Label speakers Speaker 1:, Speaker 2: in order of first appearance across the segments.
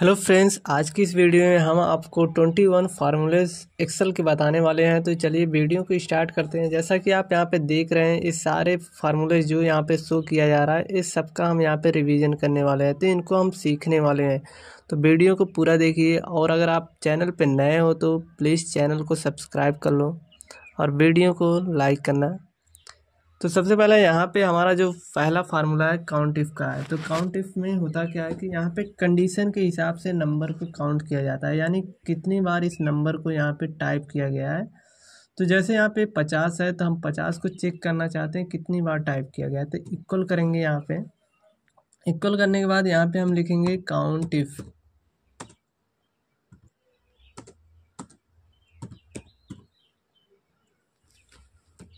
Speaker 1: hello friends आज की इस वीडियो में हम आपको 21 वन फार्मूलेज एक्सल के बताने वाले हैं तो चलिए वीडियो को स्टार्ट करते हैं जैसा कि आप यहां पे देख रहे हैं इस सारे फार्मूलेज जो यहां पे शो किया जा रहा है इस सब का हम यहां पे रिवीजन करने वाले हैं तो इनको हम सीखने वाले हैं तो वीडियो को पूरा देखिए और अगर आप चैनल पर नए हो तो प्लीज़ चैनल को सब्सक्राइब कर लो और वीडियो को लाइक करना तो सबसे पहले यहाँ पे हमारा जो पहला फार्मूला है काउंट इफ़ का है तो काउंट इफ़ में होता क्या है कि यहाँ पे कंडीशन के हिसाब से नंबर को काउंट किया जाता है यानी कितनी बार इस नंबर को यहाँ पे टाइप किया गया है तो जैसे यहाँ पे पचास है तो हम पचास को चेक करना चाहते हैं कितनी बार टाइप किया गया है तो इक्वल करेंगे यहाँ पे इक्वल करने के बाद यहाँ पर हम लिखेंगे काउंट इफ़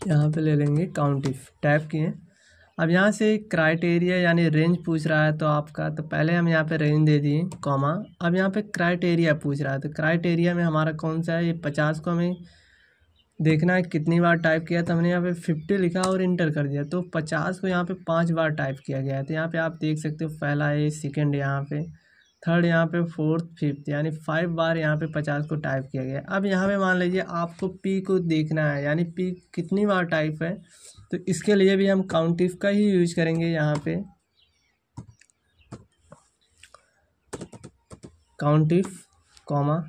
Speaker 1: यहाँ पे ले लेंगे काउंट इफ टाइप किए अब यहाँ से क्राइटेरिया यानी रेंज पूछ रहा है तो आपका तो पहले हम यहाँ पे रेंज दे दिए कॉमा अब यहाँ पे क्राइटेरिया पूछ रहा है तो क्राइटेरिया में हमारा कौन सा है ये पचास को हमें देखना है कितनी बार टाइप किया तो हमने यहाँ पे फिफ्टी लिखा और इंटर कर दिया तो पचास को यहाँ पे पांच बार टाइप किया गया है तो यहाँ पे आप देख सकते हो पहला ए सेकेंड यहाँ पे थर्ड यहाँ पे फोर्थ फिफ्थ यानी फाइव बार यहाँ पे पचास को टाइप किया गया अब यहाँ पे मान लीजिए आपको पी को देखना है यानी पी कितनी बार टाइप है तो इसके लिए भी हम काउंटिफ का ही यूज करेंगे यहाँ पे काउंटिफ कॉमा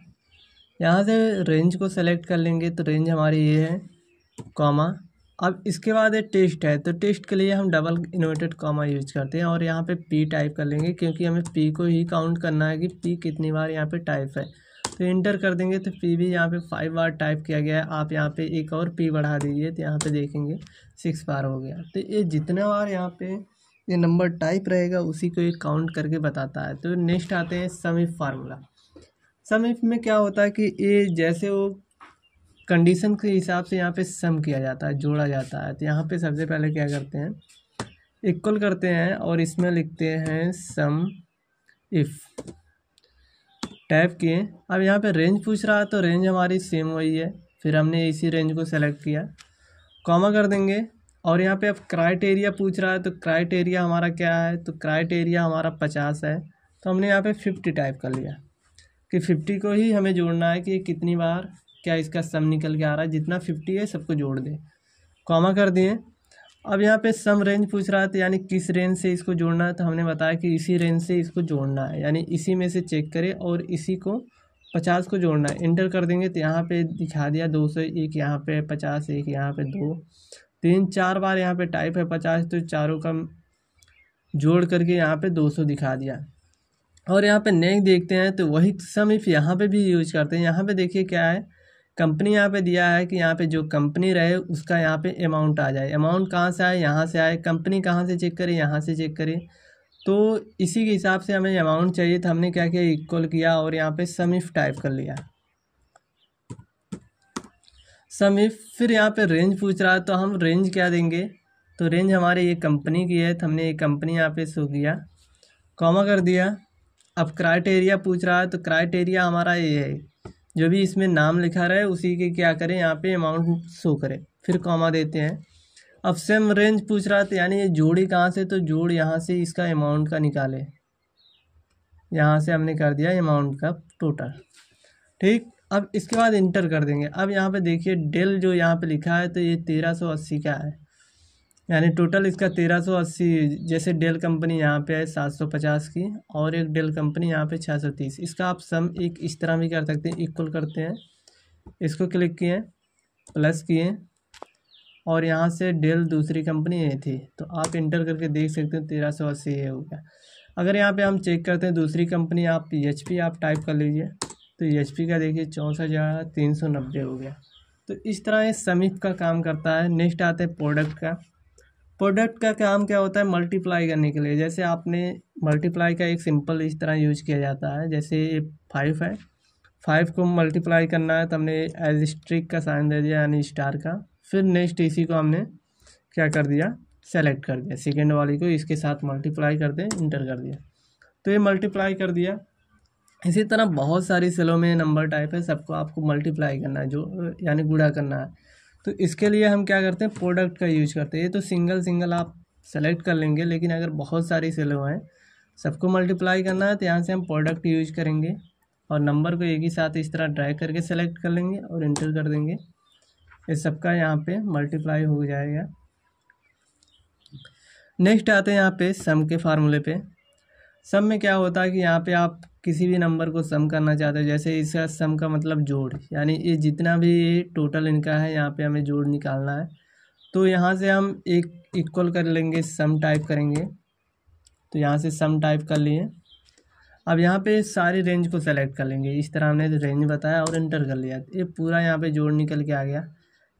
Speaker 1: यहाँ से रेंज को सेलेक्ट कर लेंगे तो रेंज हमारी ये है कॉमा अब इसके बाद ये टेस्ट है तो टेस्ट के लिए हम डबल इन्वर्टेड कॉमा यूज करते हैं और यहाँ पे पी टाइप कर लेंगे क्योंकि हमें पी को ही काउंट करना है कि पी कितनी बार यहाँ पे टाइप है तो इंटर कर देंगे तो पी भी यहाँ पे फाइव बार टाइप किया गया है आप यहाँ पे एक और पी बढ़ा दीजिए तो यहाँ पे देखेंगे सिक्स बार हो गया तो ये जितना बार यहाँ पे ये नंबर टाइप रहेगा उसी को ये काउंट करके बताता है तो नेक्स्ट आते हैं समीफ फार्मूला समीफ में क्या होता है कि ये जैसे वो कंडीशन के हिसाब से यहाँ पे सम किया जाता है जोड़ा जाता है तो यहाँ पे सबसे पहले क्या करते हैं इक्वल करते हैं और इसमें लिखते हैं सम इफ़ टाइप किए अब यहाँ पे रेंज पूछ रहा है तो रेंज हमारी सेम वही है फिर हमने इसी रेंज को सेलेक्ट किया कॉमा कर देंगे और यहाँ पे अब क्राइटेरिया पूछ रहा है तो क्राइटेरिया हमारा क्या है तो क्राइटेरिया हमारा पचास है तो हमने यहाँ पे फिफ्टी टाइप कर लिया कि फिफ्टी को ही हमें जोड़ना है कि कितनी बार क्या इसका सम निकल के आ रहा है जितना फिफ्टी है सबको जोड़ दें कॉमा कर दिए अब यहाँ पे सम रेंज पूछ रहा था तो यानी किस रेंज से इसको जोड़ना है तो हमने बताया कि इसी रेंज से इसको जोड़ना है यानी इसी में से चेक करें और इसी को पचास को जोड़ना है इंटर कर देंगे तो यहाँ पे दिखा दिया दो सौ एक यहाँ पे पचास एक यहाँ पे दो तीन चार बार यहाँ पे टाइप है पचास तो चारों का जोड़ करके यहाँ पे दो सौ दिखा दिया और यहाँ पे नेक देखते हैं तो वही सम इफ़ यहाँ पे भी यूज करते हैं यहाँ पे देखिए क्या है कंपनी यहाँ पे दिया है कि यहाँ पे जो कंपनी रहे उसका यहाँ पे अमाउंट आ जाए अमाउंट कहाँ से आए यहाँ से आए कंपनी कहाँ से चेक करें यहाँ से चेक करें तो इसी के हिसाब से हमें अमाउंट चाहिए तो हमने क्या किया इक्वल किया और यहाँ पे सम इफ टाइप कर लिया सम इफ फिर यहाँ पे रेंज पूछ रहा है तो हम रेंज क्या देंगे तो रेंज हमारे ये कंपनी की है तो हमने ये कंपनी यहाँ पे शो किया कॉमा कर दिया अब क्राइटेरिया पूछ रहा है तो क्राइटेरिया हमारा ये है जो भी इसमें नाम लिखा रहे उसी के क्या करें यहाँ पे अमाउंट शो करें फिर कॉमा देते हैं अब सेम रेंज पूछ रहा था यानी ये जोड़ी कहाँ से तो जोड़ यहाँ से इसका अमाउंट का निकाले यहाँ से हमने कर दिया अमाउंट का टोटल ठीक अब इसके बाद इंटर कर देंगे अब यहाँ पे देखिए डेल जो यहाँ पे लिखा है तो ये तेरह सौ अस्सी का है यानी टोटल इसका तेरह सौ अस्सी जैसे डेल कंपनी यहाँ पे है सात सौ पचास की और एक डेल कंपनी यहाँ पे छः सौ तीस इसका आप सम एक इस तरह भी कर सकते हैं इक्वल करते हैं इसको क्लिक किए प्लस किए और यहाँ से डेल दूसरी कंपनी ये थी तो आप इंटर करके देख सकते हैं तेरह सौ अस्सी ये हो गया अगर यहाँ पे हम चेक करते हैं दूसरी कंपनी आप एच पी आप टाइप कर लीजिए तो एच पी का देखिए चौंसठ हज़ार तीन सौ नब्बे हो गया तो इस तरह ये समीप का काम करता है नेक्स्ट आते हैं प्रोडक्ट का प्रोडक्ट का काम क्या होता है मल्टीप्लाई करने के लिए जैसे आपने मल्टीप्लाई का एक सिंपल इस तरह यूज किया जाता है जैसे ये फाइव है फाइव को मल्टीप्लाई करना है तो हमने एज स्ट्रिक का साइन दे दिया यानी स्टार का फिर नेक्स्ट इसी को हमने क्या कर दिया सेलेक्ट कर दिया सेकेंड वाली को इसके साथ मल्टीप्लाई कर दें इंटर कर दिया तो ये मल्टीप्लाई कर दिया इसी तरह बहुत सारी सेलों में नंबर टाइप है सबको आपको मल्टीप्लाई करना है जो यानी गुड़ा करना है तो इसके लिए हम क्या करते हैं प्रोडक्ट का यूज करते हैं ये तो सिंगल सिंगल आप सेलेक्ट कर लेंगे लेकिन अगर बहुत सारी सेलो हैं सबको मल्टीप्लाई करना है तो यहाँ से हम प्रोडक्ट यूज करेंगे और नंबर को एक ही साथ इस तरह ड्राई करके सेलेक्ट कर लेंगे और इंटर कर देंगे ये सबका यहाँ पे मल्टीप्लाई हो जाएगा नेक्स्ट आते हैं यहाँ पे सम के फार्मूले पे सम में क्या होता है कि यहाँ पे आप किसी भी नंबर को सम करना चाहते हो जैसे इसका सम का मतलब जोड़ यानी ये जितना भी ये टोटल इनका है यहाँ पे हमें जोड़ निकालना है तो यहाँ से हम एक इक्वल कर लेंगे सम टाइप करेंगे तो यहाँ से सम टाइप कर लिए अब यहाँ पे सारी रेंज को सेलेक्ट कर लेंगे इस तरह हमने रेंज बताया और इंटर कर लिया ये पूरा यहाँ पर जोड़ निकल के आ गया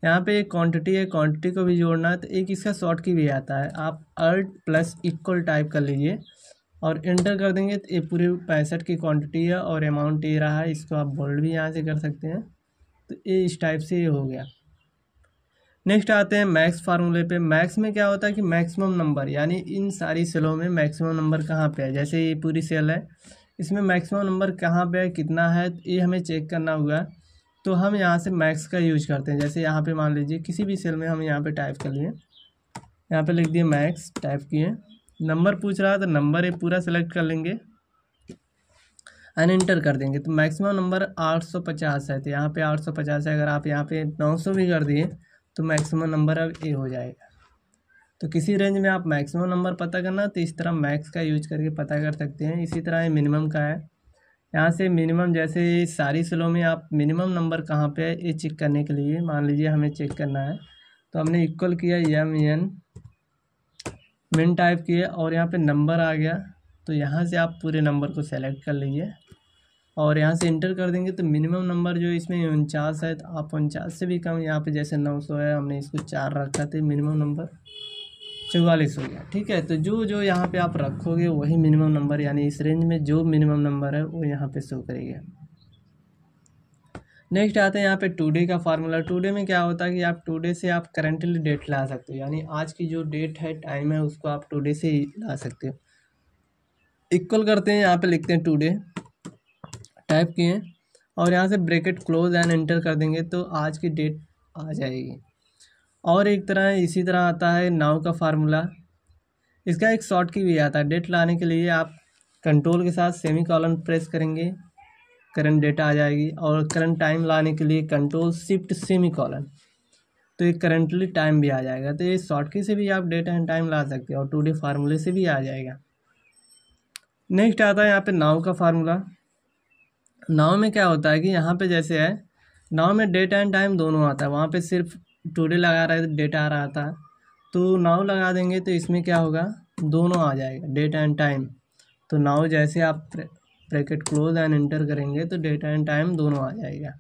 Speaker 1: यहाँ पे एक क्वांटिटी है क्वांटिटी को भी जोड़ना है तो एक इसका शॉर्ट की भी आता है आप अर्ट प्लस इक्वल टाइप कर लीजिए और इंटर कर देंगे तो ये पूरे पैंसठ की क्वांटिटी है और अमाउंट ये रहा है इसको आप बोल्ड भी यहाँ से कर सकते हैं तो ये इस टाइप से ये हो गया नेक्स्ट आते हैं मैक्स फार्मूले पे मैक्स में क्या होता है कि मैक्सिमम नंबर यानी इन सारी सेलों में मैक्सिमम नंबर कहाँ पे है जैसे ये पूरी सेल है इसमें मैक्सिमम नंबर कहाँ पे है कितना है ये हमें चेक करना होगा तो हम यहाँ से मैक्स का यूज करते हैं जैसे यहाँ पे मान लीजिए किसी भी सेल में हम यहाँ पे टाइप कर लिए यहाँ पे लिख दिए मैक्स टाइप किए नंबर पूछ रहा है तो नंबर ये पूरा सेलेक्ट कर लेंगे एंड इंटर कर देंगे तो मैक्सिमम नंबर 850 है तो यहाँ पे 850 है अगर आप यहाँ पे 900 भी कर दिए तो मैक्सिमम नंबर अब ए हो जाएगा तो किसी रेंज में आप मैक्सिमम नंबर पता करना तो इस तरह मैक्स का यूज करके पता कर सकते हैं इसी तरह ये मिनिमम का है यहाँ से मिनिमम जैसे सारी स्लो में आप मिनिमम नंबर कहाँ पर है ये चेक करने के लिए मान लीजिए हमें चेक करना है तो हमने इक्वल किया एम एन मिन टाइप किए और यहाँ पे नंबर आ गया तो यहाँ से आप पूरे नंबर को सेलेक्ट कर लीजिए और यहाँ से इंटर कर देंगे तो मिनिमम नंबर जो इसमें उनचास है तो आप उनचास से भी कम यहाँ पे जैसे नौ सौ है हमने इसको चार रखा थे मिनिमम नंबर चौवालीस हो गया ठीक है तो जो जो यहाँ पे आप रखोगे वही मिनिमम नंबर यानी इस रेंज में जो मिनिमम नंबर है वो यहाँ पे शो करेगा नेक्स्ट आते हैं यहाँ पे डे का फार्मूला डे में क्या होता है कि आप टू डे से आप करंटली डेट ला सकते हो यानी आज की जो डेट है टाइम है उसको आप टू डे से ही ला सकते हो इक्वल करते हैं यहाँ पे लिखते हैं डे टाइप किए और यहाँ से ब्रैकेट क्लोज एंड एंटर कर देंगे तो आज की डेट आ जाएगी और एक तरह इसी तरह आता है नाव का फार्मूला इसका एक शॉर्ट की भी आता है डेट लाने के लिए आप कंट्रोल के साथ सेमी कॉलन प्रेस करेंगे करंट डेटा आ जाएगी और करंट टाइम लाने के लिए कंट्रोल शिफ्ट सेमी कॉलन तो ये करंटली टाइम भी आ जाएगा तो ये शॉर्ट की से भी आप डेटा एंड टाइम ला सकते हो और टू डी फार्मूले से भी आ जाएगा नेक्स्ट आता है यहाँ पे नाव का फार्मूला नाव में क्या होता है कि यहाँ पे जैसे है नाव में डेट एंड टाइम दोनों आता है वहाँ पर सिर्फ डे लगा रहा है डेट आ रहा था तो नाव लगा देंगे तो इसमें क्या होगा दोनों आ जाएगा डेट एंड टाइम तो नाव जैसे आप ब्रैकेट क्लोज एंड एंटर करेंगे तो डेटा एंड टाइम दोनों आ जाएगा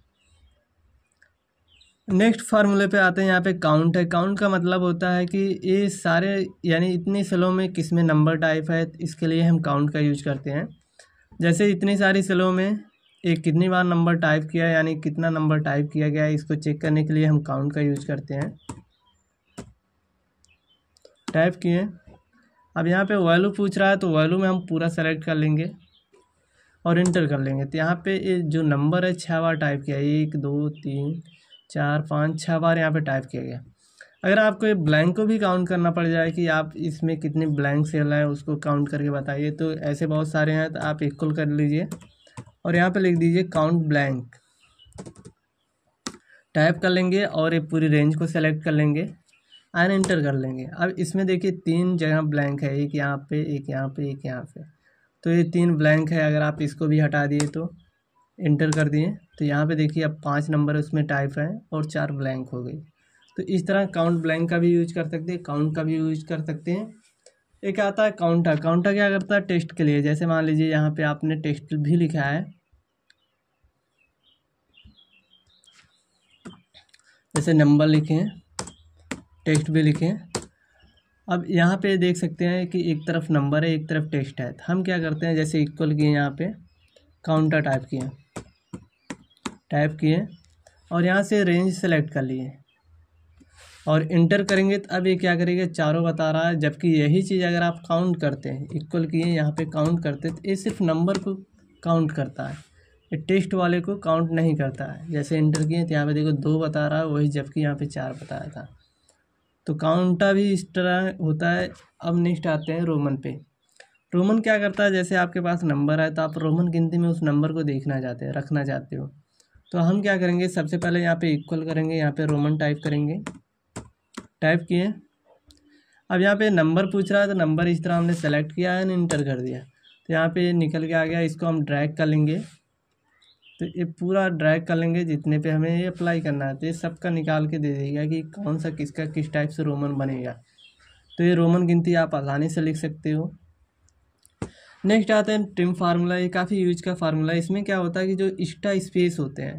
Speaker 1: नेक्स्ट फार्मूले पे आते हैं यहाँ पे काउंट है काउंट का मतलब होता है कि ये सारे यानी इतनी सेलों में किस में नंबर टाइप है इसके लिए हम काउंट का यूज करते हैं जैसे इतनी सारी सेलों में एक कितनी बार नंबर टाइप किया यानी कितना नंबर टाइप किया गया है इसको चेक करने के लिए हम काउंट का यूज करते हैं टाइप किए अब यहाँ पे वैल्यू पूछ रहा है तो वैल्यू में हम पूरा सेलेक्ट कर लेंगे और इंटर कर लेंगे तो यहाँ पे ये जो नंबर है छः बार टाइप किया एक दो तीन चार पाँच छः बार यहाँ पे टाइप किया गया अगर आपको ये ब्लैंक को भी काउंट करना पड़ जाए कि आप इसमें कितने ब्लैंक सेल हैं उसको काउंट करके बताइए तो ऐसे बहुत सारे हैं तो आप इक्वल कर लीजिए और यहाँ पर लिख दीजिए काउंट ब्लैंक टाइप कर लेंगे और ये पूरी रेंज को सेलेक्ट कर लेंगे एंड इंटर कर लेंगे अब इसमें देखिए तीन जगह ब्लैंक है एक यहाँ पे एक यहाँ पे एक यहाँ पे तो ये तीन ब्लैंक है अगर आप इसको भी हटा दिए तो इंटर कर दिए तो यहाँ पे देखिए अब पाँच नंबर उसमें टाइप है और चार ब्लैंक हो गई तो इस तरह काउंट ब्लैंक का भी यूज कर सकते हैं काउंट का भी यूज कर सकते हैं एक आता है काउंटर काउंटर क्या करता है टेस्ट के लिए जैसे मान लीजिए यहाँ पे आपने टेस्ट भी लिखा है जैसे नंबर लिखें टेक्स्ट भी लिखें अब यहाँ पे देख सकते हैं कि एक तरफ नंबर है एक तरफ टेक्स्ट है तो हम क्या करते हैं जैसे इक्वल किए यहाँ पे काउंटर टाइप किए टाइप किए और यहाँ से रेंज सेलेक्ट कर लिए और इंटर करेंगे तो अब ये क्या करेगा चारों बता रहा है जबकि यही चीज़ अगर आप काउंट करते हैं इक्वल किए यहाँ पे काउंट करते तो ये सिर्फ नंबर को काउंट करता है ये टेस्ट वाले को काउंट नहीं करता है जैसे इंटर किए तो यहाँ पे देखो दो बता रहा है वही जबकि यहाँ पे चार बताया था तो काउंटा भी इस तरह होता है अब नेक्स्ट आते हैं रोमन पे रोमन क्या करता है जैसे आपके पास नंबर है तो आप रोमन गिनती में उस नंबर को देखना चाहते हो रखना चाहते हो तो हम क्या करेंगे सबसे पहले यहाँ पे इक्वल करेंगे यहाँ पे रोमन टाइप करेंगे टाइप किए अब यहाँ पे नंबर पूछ रहा है तो नंबर इस तरह हमने सेलेक्ट किया है इंटर कर दिया तो यहाँ पे निकल के आ गया इसको हम ड्रैग कर लेंगे तो ये पूरा ड्रैग कर लेंगे जितने पे हमें ये अप्लाई करना है तो ये सबका निकाल के दे देगा कि कौन सा किसका किस टाइप से रोमन बनेगा तो ये रोमन गिनती आप आसानी से लिख सकते हो नेक्स्ट आते हैं ट्रिम फार्मूला ये काफ़ी यूज का फार्मूला इसमें क्या होता है कि जो इस्टा स्पेस होते हैं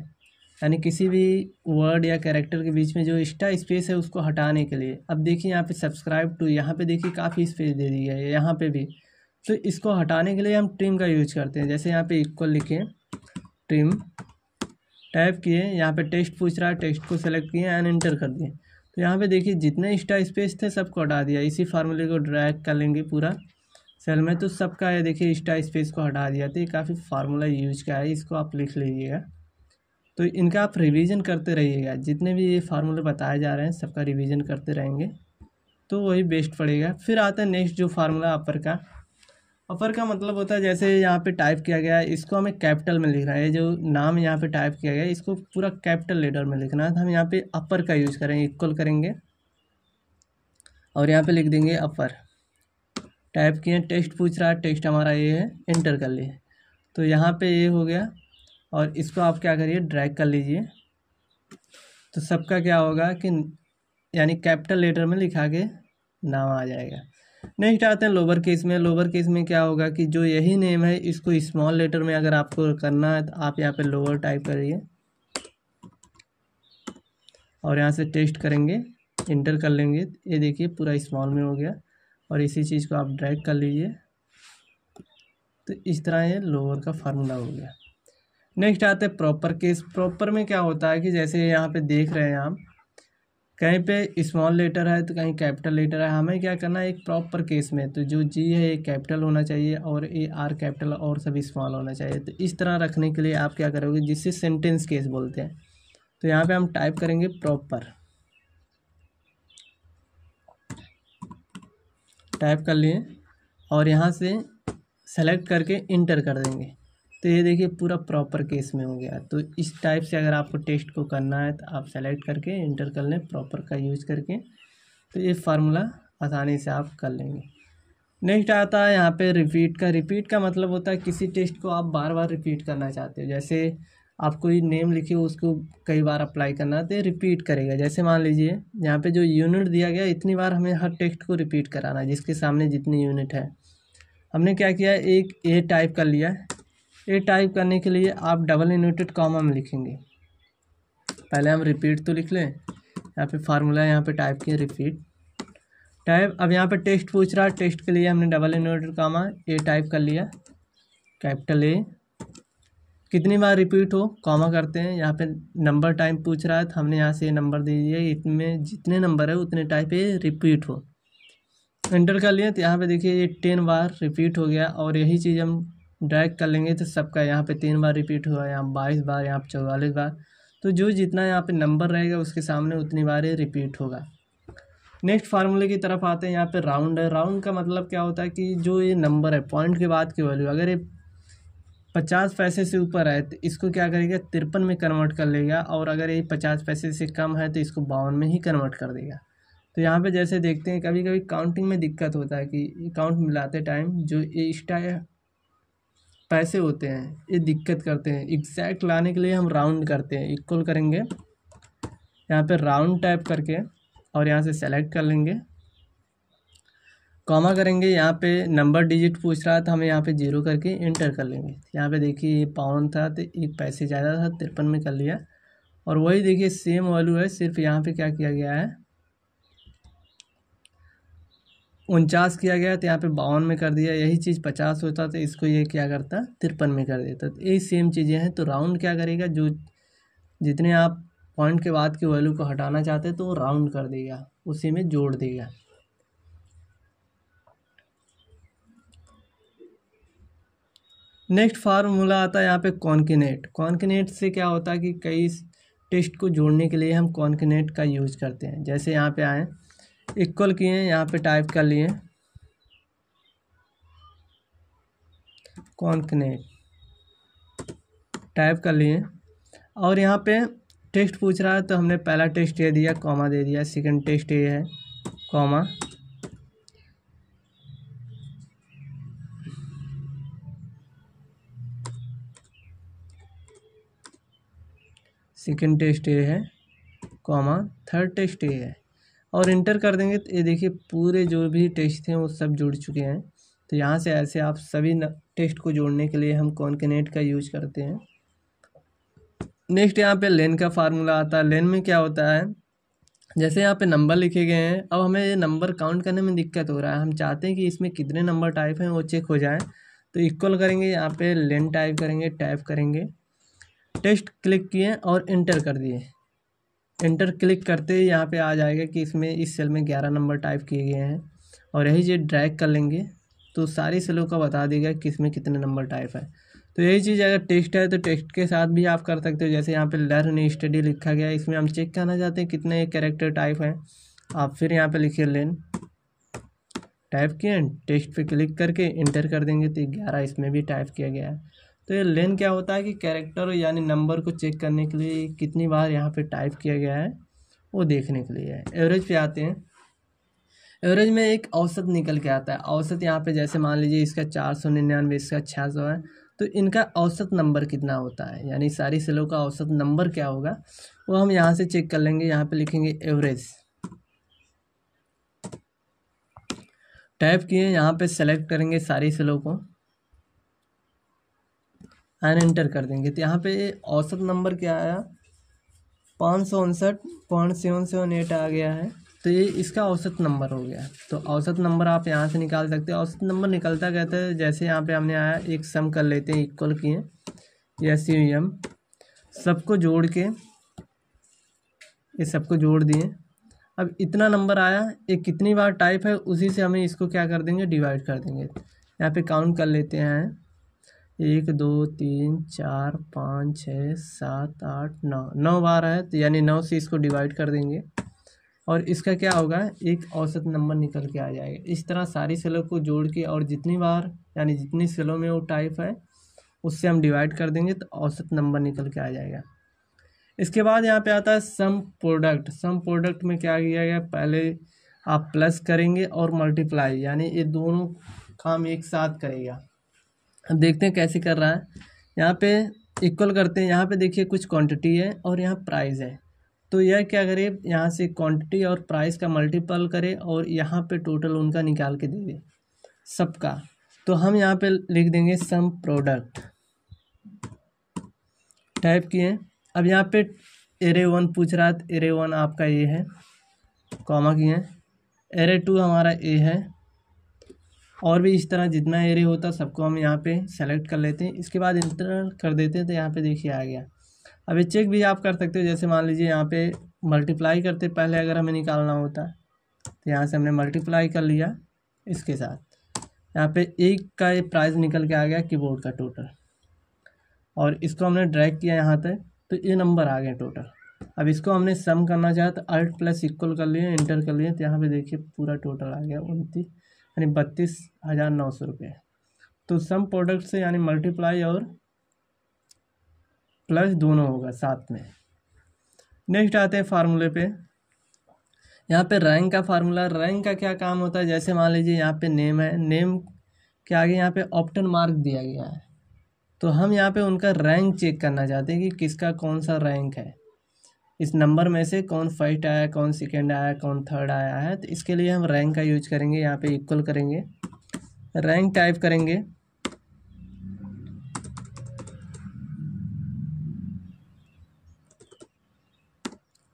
Speaker 1: यानी किसी भी वर्ड या कैरेक्टर के बीच में जो एक्स्ट्रा स्पेस है उसको हटाने के लिए अब देखिए यहाँ पे सब्सक्राइब टू यहाँ पे देखिए काफ़ी स्पेस दे दी है यहाँ पे भी तो इसको हटाने के लिए हम ट्रिम का यूज करते हैं जैसे यहाँ पे इक्वल लिखें ट्रिम टाइप किए यहाँ पे टेक्स्ट पूछ रहा है टेक्स्ट को सेलेक्ट किए एंड एंटर कर दिए तो यहाँ पे देखिए जितने एक्स्ट्रा स्पेस थे सबको हटा दिया इसी फार्मूले को ड्रैग कर लेंगे पूरा सेल में तो सबका ये देखिए एक्स्ट्रा स्पेस को हटा दिया तो ये काफ़ी फार्मूला यूज का है इसको आप लिख लीजिएगा तो इनका आप रिविज़न करते रहिएगा जितने भी ये फार्मूले बताए जा रहे हैं सबका रिविज़न करते रहेंगे तो वही बेस्ट पड़ेगा फिर आता है नेक्स्ट जो फार्मूला अपर का अपर का मतलब होता है जैसे यहाँ पे टाइप किया गया है इसको हमें कैपिटल में लिखना है जो नाम यहाँ पे टाइप किया गया है इसको पूरा कैपिटल लेटर में लिखना है तो हम यहाँ पे अपर का यूज़ करेंगे इक्वल करेंगे और यहाँ पे लिख देंगे अपर टाइप किए टेक्स्ट पूछ रहा है टेक्स्ट हमारा ये है इंटर कर लिए तो यहाँ पर ये हो गया और इसको आप क्या करिए ड्रैग कर लीजिए तो सबका क्या होगा कि यानी कैपिटल लेटर में लिखा के नाम आ जाएगा नेक्स्ट आते हैं लोअर केस में लोअर केस में क्या होगा कि जो यही नेम है इसको स्मॉल लेटर में अगर आपको करना है तो आप यहाँ पे लोअर टाइप करिए और यहाँ से टेस्ट करेंगे इंटर कर लेंगे ये देखिए पूरा स्मॉल में हो गया और इसी चीज़ को आप ड्रैग कर लीजिए तो इस तरह ये लोअर का फार्मूला हो गया नेक्स्ट आते हैं प्रॉपर केस प्रॉपर में क्या होता है कि जैसे यहाँ पे देख रहे हैं आप कहीं पे स्मॉल लेटर है तो कहीं कैपिटल लेटर है हमें क्या करना है एक प्रॉपर केस में तो जो जी है ये कैपिटल होना चाहिए और ए आर कैपिटल और सभी स्मॉल होना चाहिए तो इस तरह रखने के लिए आप क्या करोगे जिससे सेंटेंस केस बोलते हैं तो यहाँ पे हम टाइप करेंगे प्रॉपर टाइप कर लिए और यहाँ से सेलेक्ट करके इंटर कर देंगे तो ये देखिए पूरा प्रॉपर केस में हो गया तो इस टाइप से अगर आपको टेस्ट को करना है तो आप सेलेक्ट करके इंटर कर लें प्रॉपर का यूज करके तो ये फार्मूला आसानी से आप कर लेंगे नेक्स्ट आता है यहाँ पे रिपीट का रिपीट का मतलब होता है किसी टेस्ट को आप बार बार रिपीट करना चाहते हो जैसे आप कोई नेम लिखे हो उसको कई बार अप्लाई करना तो रिपीट करेगा जैसे मान लीजिए यहाँ पे जो यूनिट दिया गया इतनी बार हमें हर टेक्स्ट को रिपीट कराना है जिसके सामने जितनी यूनिट है हमने क्या किया एक ए टाइप का लिया ए टाइप करने के लिए आप डबल इन्वर्टेड कॉमा में लिखेंगे पहले हम रिपीट तो लिख लें यहाँ पे फार्मूला यहाँ पे टाइप किए रिपीट टाइप अब यहाँ पे टेस्ट पूछ रहा है टेस्ट के लिए हमने double inverted comma A type कर लिया कैपिटल ए कितनी बार रिपीट हो कॉमा करते हैं यहाँ पे नंबर टाइम पूछ रहा है तो हमने यहाँ से ये नंबर दे दिया इतने जितने नंबर है उतने टाइप ये रिपीट हो एंटर कर लिए तो यहाँ पे देखिए ये टेन बार रिपीट हो गया और यही चीज़ हम ड्रैग कर लेंगे तो सबका यहाँ पे तीन बार रिपीट हुआ यहाँ बाईस बार यहाँ पे चौवालीस बार तो जो जितना यहाँ पे नंबर रहेगा उसके सामने उतनी बार ये रिपीट होगा नेक्स्ट फार्मूले की तरफ आते हैं यहाँ पे राउंड है राउंड का मतलब क्या होता है कि जो ये नंबर है पॉइंट के बाद की वैल्यू अगर ये पचास पैसे से ऊपर है तो इसको क्या करेगा तिरपन में कन्वर्ट कर लेगा और अगर ये पचास पैसे से कम है तो इसको बावन में ही कन्वर्ट कर देगा तो यहाँ पे जैसे देखते हैं कभी कभी काउंटिंग में दिक्कत होता है कि काउंट मिलाते टाइम जो ये स्टा पैसे होते हैं ये दिक्कत करते हैं एग्जैक्ट लाने के लिए हम राउंड करते हैं इक्वल करेंगे यहाँ पे राउंड टाइप करके और यहाँ से सेलेक्ट कर लेंगे कॉमा करेंगे यहाँ पे नंबर डिजिट पूछ रहा था हमें यहाँ पे जीरो करके इंटर कर लेंगे यहाँ पे देखिए ये पाउंड था तो एक पैसे ज़्यादा था तिरपन में कर लिया और वही देखिए सेम वैल्यू है सिर्फ यहाँ पे क्या किया गया है उनचास किया गया तो यहाँ पे बावन में कर दिया यही चीज़ पचास होता तो इसको ये क्या करता तिरपन में कर देता तो यही सेम चीज़ें हैं तो राउंड क्या करेगा जो जितने आप पॉइंट के बाद की वैल्यू को हटाना चाहते तो वो राउंड कर देगा उसी में जोड़ देगा नेक्स्ट फार्मूला आता है यहाँ पे कॉन्किनेट कॉन्किनेट से क्या होता है कि कई टेस्ट को जोड़ने के लिए हम कॉन्किनेट का यूज करते हैं जैसे यहाँ पे आए इक्वल किए हैं यहाँ पे टाइप कर लिए कॉन्कनेट टाइप कर लिए और यहाँ पे टेस्ट पूछ रहा है तो हमने पहला टेस्ट ये दिया कॉमा दे दिया सेकंड टेस्ट ये है कॉमा सेकंड टेस्ट ये है कॉमा थर्ड टेस्ट ये है और इंटर कर देंगे तो ये देखिए पूरे जो भी टेस्ट हैं वो सब जुड़ चुके हैं तो यहाँ से ऐसे आप सभी टेस्ट को जोड़ने के लिए हम कॉन्केनेट का यूज करते हैं नेक्स्ट यहाँ पे लेन का फार्मूला आता है लेन में क्या होता है जैसे यहाँ पे नंबर लिखे गए हैं अब हमें ये नंबर काउंट करने में दिक्कत हो रहा है हम चाहते हैं कि इसमें कितने नंबर टाइप हैं वो चेक हो जाए तो इक्वल करेंगे यहाँ पे लेन टाइप करेंगे टाइप करेंगे टेस्ट क्लिक किए और इंटर कर दिए एंटर क्लिक करते ही यहाँ पे आ जाएगा कि इसमें इस सेल में ग्यारह नंबर टाइप किए गए हैं और यही चीज़ ड्रैग कर लेंगे तो सारी सेलों का बता देगा कि इसमें कितने नंबर टाइप है तो यही चीज़ अगर टेक्स्ट है तो टेक्स्ट के साथ भी आप कर सकते हो जैसे यहाँ पे लर्न स्टडी लिखा गया है इसमें हम चेक करना चाहते हैं कितने कैरेक्टर टाइप हैं आप फिर यहाँ पर लिखिए लेन टाइप किए टेक्स्ट पे क्लिक करके इंटर कर देंगे तो ग्यारह इसमें भी टाइप किया गया है तो ये लेन क्या होता है कि कैरेक्टर यानी नंबर को चेक करने के लिए कितनी बार यहाँ पे टाइप किया गया है वो देखने के लिए है एवरेज पे आते हैं एवरेज में एक औसत निकल के आता है औसत यहाँ पे जैसे मान लीजिए इसका चार सौ निन्यानवे इसका छः सौ है तो इनका औसत नंबर कितना होता है यानी सारी सेलों का औसत नंबर क्या होगा वो हम यहाँ से चेक कर लेंगे यहाँ पर लिखेंगे एवरेज टाइप किए यहाँ पर सेलेक्ट करेंगे सारी सेलों को एंड एंटर कर देंगे तो यहाँ पे औसत नंबर क्या आया पाँच सौ उनसठ पॉइंट सेवन सेवन एट आ गया है तो ये इसका औसत नंबर हो गया तो औसत नंबर आप यहाँ से निकाल सकते हैं औसत नंबर निकलता कहते हैं जैसे यहाँ पे हमने आया एक सम कर लेते हैं इक्वल किए एस यू एम सबको जोड़ के ये सबको जोड़ दिए अब इतना नंबर आया ये कितनी बार टाइप है उसी से हमें इसको क्या कर देंगे डिवाइड कर देंगे यहाँ पे काउंट कर लेते हैं एक दो तीन चार पाँच छः सात आठ नौ नौ बार है तो यानी नौ से इसको डिवाइड कर देंगे और इसका क्या होगा एक औसत नंबर निकल के आ जाएगा इस तरह सारी सेलों को जोड़ के और जितनी बार यानी जितनी सेलों में वो टाइप है उससे हम डिवाइड कर देंगे तो औसत नंबर निकल के आ जाएगा इसके बाद यहाँ पे आता है सम प्रोडक्ट सम प्रोडक्ट में क्या किया गया पहले आप प्लस करेंगे और मल्टीप्लाई यानी ये दोनों काम एक साथ करेगा अब देखते हैं कैसे कर रहा है यहाँ पे इक्वल करते हैं यहाँ पे देखिए कुछ क्वांटिटी है और यहाँ प्राइस है तो यह क्या करे यहाँ से क्वांटिटी और प्राइस का मल्टीपल करे और यहाँ पे टोटल उनका निकाल के दे दे सबका तो हम यहाँ पे लिख देंगे सम प्रोडक्ट टाइप किए अब यहाँ पे एरे वन पूछ रहा है एरे वन आपका ये है कॉमा किए एरे टू हमारा ए है और भी इस तरह जितना एरे होता है सबको हम यहाँ पे सेलेक्ट कर लेते हैं इसके बाद इंटर कर देते हैं तो यहाँ पे देखिए आ गया अब ये चेक भी आप कर सकते हो जैसे मान लीजिए यहाँ पे मल्टीप्लाई करते पहले अगर हमें निकालना होता तो यहाँ से हमने मल्टीप्लाई कर लिया इसके साथ यहाँ पे एक का ये प्राइस निकल के आ गया कीबोर्ड का टोटल और इसको हमने ड्रैग किया यहाँ तक तो ये नंबर आ गए टोटल अब इसको हमने सम करना चाहे तो अल्ट प्लस इक्वल कर लिए इंटर कर लिए तो यहाँ पे देखिए पूरा टोटल आ गया उनतीस यानी बत्तीस हज़ार नौ सौ रुपये तो सम प्रोडक्ट से यानी मल्टीप्लाई और प्लस दोनों होगा साथ में नेक्स्ट आते हैं फार्मूले पे यहाँ पे रैंक का फार्मूला रैंक का क्या काम होता है जैसे मान लीजिए यहाँ पे नेम है नेम के आगे यहाँ पे ऑप्टन मार्क दिया गया है तो हम यहाँ पे उनका रैंक चेक करना चाहते हैं कि किसका कौन सा रैंक है इस नंबर में से कौन फर्स्ट आया कौन सेकेंड आया कौन थर्ड आया है तो इसके लिए हम रैंक का यूज करेंगे यहाँ पे इक्वल करेंगे रैंक टाइप करेंगे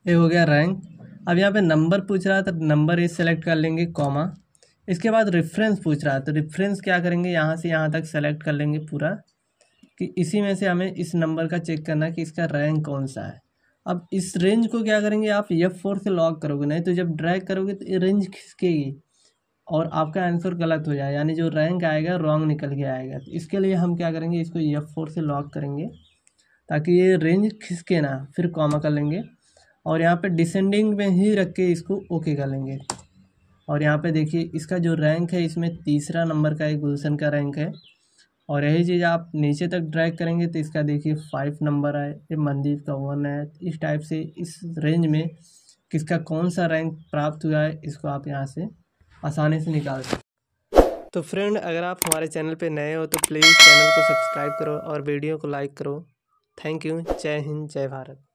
Speaker 1: ये हो गया रैंक अब यहाँ पे नंबर पूछ रहा है तो नंबर ये सेलेक्ट कर लेंगे कॉमा इसके बाद रेफरेंस पूछ रहा है तो रेफरेंस क्या करेंगे यहाँ से यहाँ तक सेलेक्ट कर लेंगे पूरा कि इसी में से हमें इस नंबर का चेक करना है कि इसका रैंक कौन सा है अब इस रेंज को क्या करेंगे आप एफ फोर से लॉक करोगे नहीं तो जब ड्रैग करोगे तो रेंज खिसकेगी और आपका आंसर गलत हो जाए यानी जो रैंक आएगा रॉन्ग निकल के आएगा तो इसके लिए हम क्या करेंगे इसको एफ फोर से लॉक करेंगे ताकि ये रेंज खिसके ना फिर कॉमा कर लेंगे और यहाँ पे डिसेंडिंग में ही रख के इसको ओके कर लेंगे और यहाँ पे देखिए इसका जो रैंक है इसमें तीसरा नंबर का एक गुलशन का रैंक है और यही चीज़ आप नीचे तक ड्रैग करेंगे तो इसका देखिए फाइव नंबर है ये मंदीप का वन है इस टाइप से इस रेंज में किसका कौन सा रैंक प्राप्त हुआ है इसको आप यहाँ से आसानी से निकाल सकते तो फ्रेंड अगर आप हमारे चैनल पे नए हो तो प्लीज़ चैनल को सब्सक्राइब करो और वीडियो को लाइक करो थैंक यू जय हिंद जय भारत